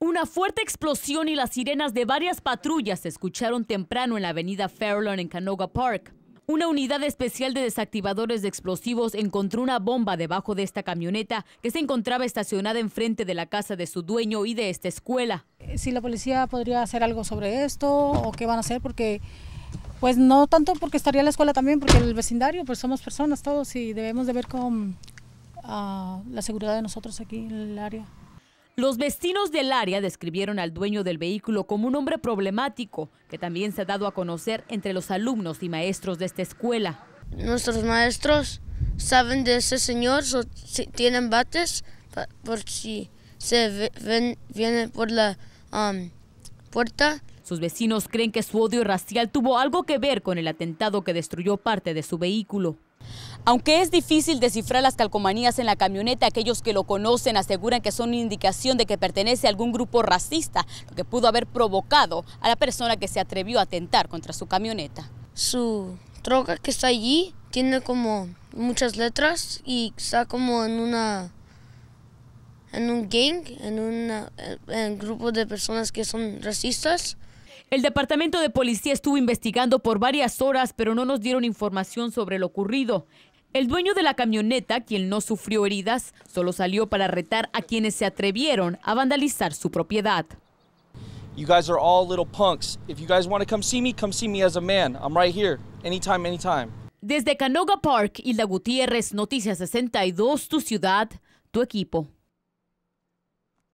Una fuerte explosión y las sirenas de varias patrullas se escucharon temprano en la avenida Fairlawn en Canoga Park. Una unidad especial de desactivadores de explosivos encontró una bomba debajo de esta camioneta que se encontraba estacionada enfrente de la casa de su dueño y de esta escuela. Eh, si la policía podría hacer algo sobre esto o qué van a hacer porque pues no tanto porque estaría la escuela también porque el vecindario pues somos personas todos y debemos de ver con ah, la seguridad de nosotros aquí en el área. Los vecinos del área describieron al dueño del vehículo como un hombre problemático, que también se ha dado a conocer entre los alumnos y maestros de esta escuela. Nuestros maestros saben de ese señor, tienen bates por si se viene por la um, puerta. Sus vecinos creen que su odio racial tuvo algo que ver con el atentado que destruyó parte de su vehículo. Aunque es difícil descifrar las calcomanías en la camioneta, aquellos que lo conocen aseguran que son indicación de que pertenece a algún grupo racista, lo que pudo haber provocado a la persona que se atrevió a atentar contra su camioneta. Su troca que está allí tiene como muchas letras y está como en una en un gang, en un grupo de personas que son racistas el departamento de policía estuvo investigando por varias horas, pero no nos dieron información sobre lo ocurrido. El dueño de la camioneta, quien no sufrió heridas, solo salió para retar a quienes se atrevieron a vandalizar su propiedad. You guys are all punks. If you guys want to come see me, come see me as Desde Canoga Park, Hilda Gutiérrez, Noticias 62, tu ciudad, tu equipo.